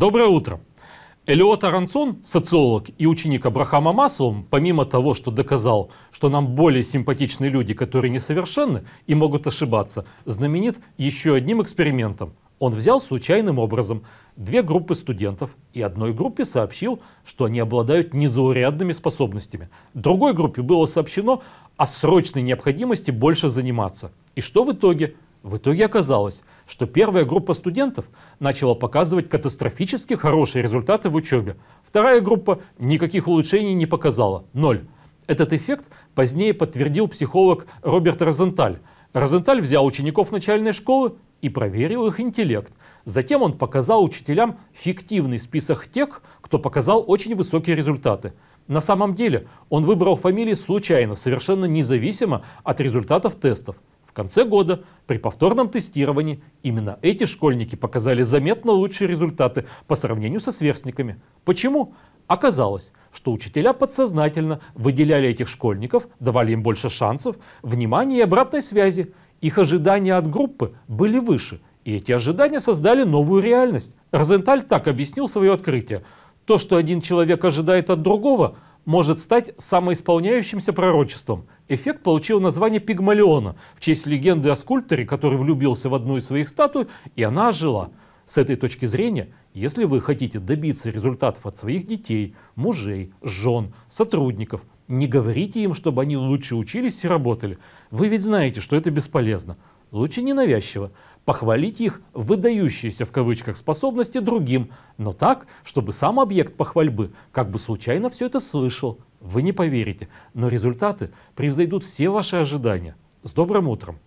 Доброе утро. Элиот Арансон, социолог и ученик Абрахама Маслоу, помимо того, что доказал, что нам более симпатичны люди, которые несовершенны и могут ошибаться, знаменит еще одним экспериментом. Он взял случайным образом две группы студентов и одной группе сообщил, что они обладают незаурядными способностями. Другой группе было сообщено о срочной необходимости больше заниматься. И что в итоге? В итоге оказалось – что первая группа студентов начала показывать катастрофически хорошие результаты в учебе. Вторая группа никаких улучшений не показала. Ноль. Этот эффект позднее подтвердил психолог Роберт Розенталь. Розенталь взял учеников начальной школы и проверил их интеллект. Затем он показал учителям фиктивный список тех, кто показал очень высокие результаты. На самом деле он выбрал фамилии случайно, совершенно независимо от результатов тестов. В конце года при повторном тестировании именно эти школьники показали заметно лучшие результаты по сравнению со сверстниками. Почему? Оказалось, что учителя подсознательно выделяли этих школьников, давали им больше шансов, внимания и обратной связи. Их ожидания от группы были выше, и эти ожидания создали новую реальность. Розенталь так объяснил свое открытие. То, что один человек ожидает от другого – может стать самоисполняющимся пророчеством. Эффект получил название Пигмалиона в честь легенды о скульпторе, который влюбился в одну из своих статуй, и она ожила. С этой точки зрения, если вы хотите добиться результатов от своих детей, мужей, жен, сотрудников, не говорите им, чтобы они лучше учились и работали. Вы ведь знаете, что это бесполезно. Лучше ненавязчиво похвалить их выдающиеся в кавычках способности другим, но так, чтобы сам объект похвальбы как бы случайно все это слышал. Вы не поверите, но результаты превзойдут все ваши ожидания. С добрым утром!